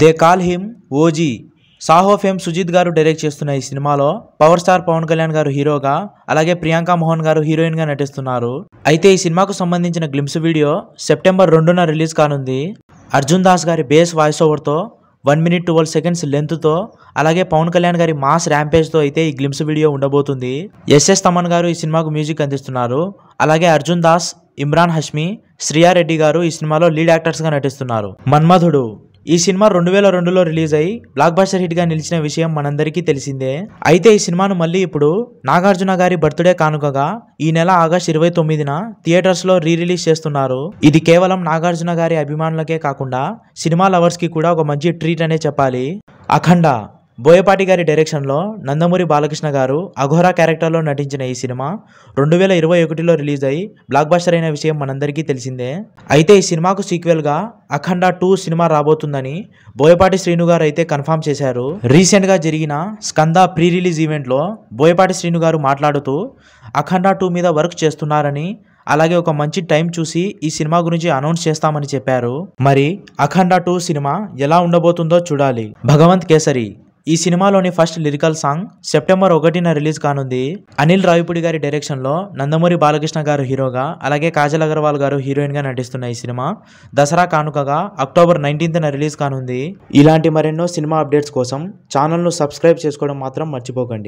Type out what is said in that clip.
they call him OG Saaho fame Sujeeth గారు direct చేస్తున్న ఈ సినిమాలో పవర్ స్టార్ పవన్ కళ్యాణ్ గారు హీరోగా అలాగే ప్రియాంక మోహన్ గారు హీరోయిన్ గా నటిస్తున్నారు అయితే ఈ సినిమాకు సంబంధించిన గ్లిమ్స్ వీడియో సెప్టెంబర్ రెండున రిలీజ్ కానుంది అర్జున్ దాస్ గారి బేస్ వాయిస్ ఓవర్తో వన్ మినిట్ ట్వెల్వ్ సెకండ్స్ లెంత్తో అలాగే పవన్ కళ్యాణ్ గారి మాస్ ర్యాంపేజ్తో అయితే ఈ గ్లిమ్స్ వీడియో ఉండబోతుంది ఎస్ఎస్ తమన్ గారు ఈ సినిమాకు మ్యూజిక్ అందిస్తున్నారు అలాగే అర్జున్ దాస్ ఇమ్రాన్ హష్మి శ్రీయారెడ్డి గారు ఈ సినిమాలో లీడ్ యాక్టర్స్గా నటిస్తున్నారు మన్మధుడు ఈ సినిమా రెండు వేల రెండులో రిలీజ్ అయ్యి బ్లాక్ బాస్టర్ హిట్ గా నిలిచిన విషయం మనందరికీ తెలిసిందే అయితే ఈ సినిమాను మళ్ళీ ఇప్పుడు నాగార్జున గారి బర్త్డే కానుకగా ఈ నెల ఆగస్ట్ ఇరవై తొమ్మిదిన థియేటర్స్ లో రీ రిలీజ్ చేస్తున్నారు ఇది కేవలం నాగార్జున గారి అభిమానులకే కాకుండా సినిమా లవర్స్ కి కూడా ఒక మంచి ట్రీట్ అనే చెప్పాలి అఖండ బోయపాటి గారి డైరెక్షన్లో నందమూరి బాలకృష్ణ గారు అఘోరా క్యారెక్టర్లో నటించిన ఈ సినిమా రెండు వేల ఇరవై ఒకటిలో రిలీజ్ అయి బ్లాక్ బస్టర్ అయిన విషయం మనందరికీ తెలిసిందే అయితే ఈ సినిమాకు సీక్వెల్గా అఖండ టూ సినిమా రాబోతుందని బోయపాటి శ్రీను గారు అయితే కన్ఫామ్ చేశారు రీసెంట్గా జరిగిన స్కంద ప్రీ రిలీజ్ ఈవెంట్లో బోయపాటి శ్రీను గారు మాట్లాడుతూ అఖండ టూ మీద వర్క్ చేస్తున్నారని అలాగే ఒక మంచి టైం చూసి ఈ సినిమా గురించి అనౌన్స్ చేస్తామని చెప్పారు మరి అఖండ టూ సినిమా ఎలా ఉండబోతుందో చూడాలి భగవంత్ కేసరి ఈ సినిమాలోని ఫస్ట్ లిరికల్ సాంగ్ సెప్టెంబర్ ఒకటిన రిలీజ్ కానుంది అనిల్ రావిపూడి గారి డైరెక్షన్లో నందమూరి బాలకృష్ణ గారు హీరోగా అలాగే కాజల్ అగర్వాల్ గారు హీరోయిన్ గా నటిస్తున్న ఈ సినిమా దసరా కానుకగా అక్టోబర్ నైన్టీన్త్న రిలీజ్ కానుంది ఇలాంటి మరెన్నో సినిమా అప్డేట్స్ కోసం ఛానల్ను సబ్స్క్రైబ్ చేసుకోవడం మాత్రం మర్చిపోకండి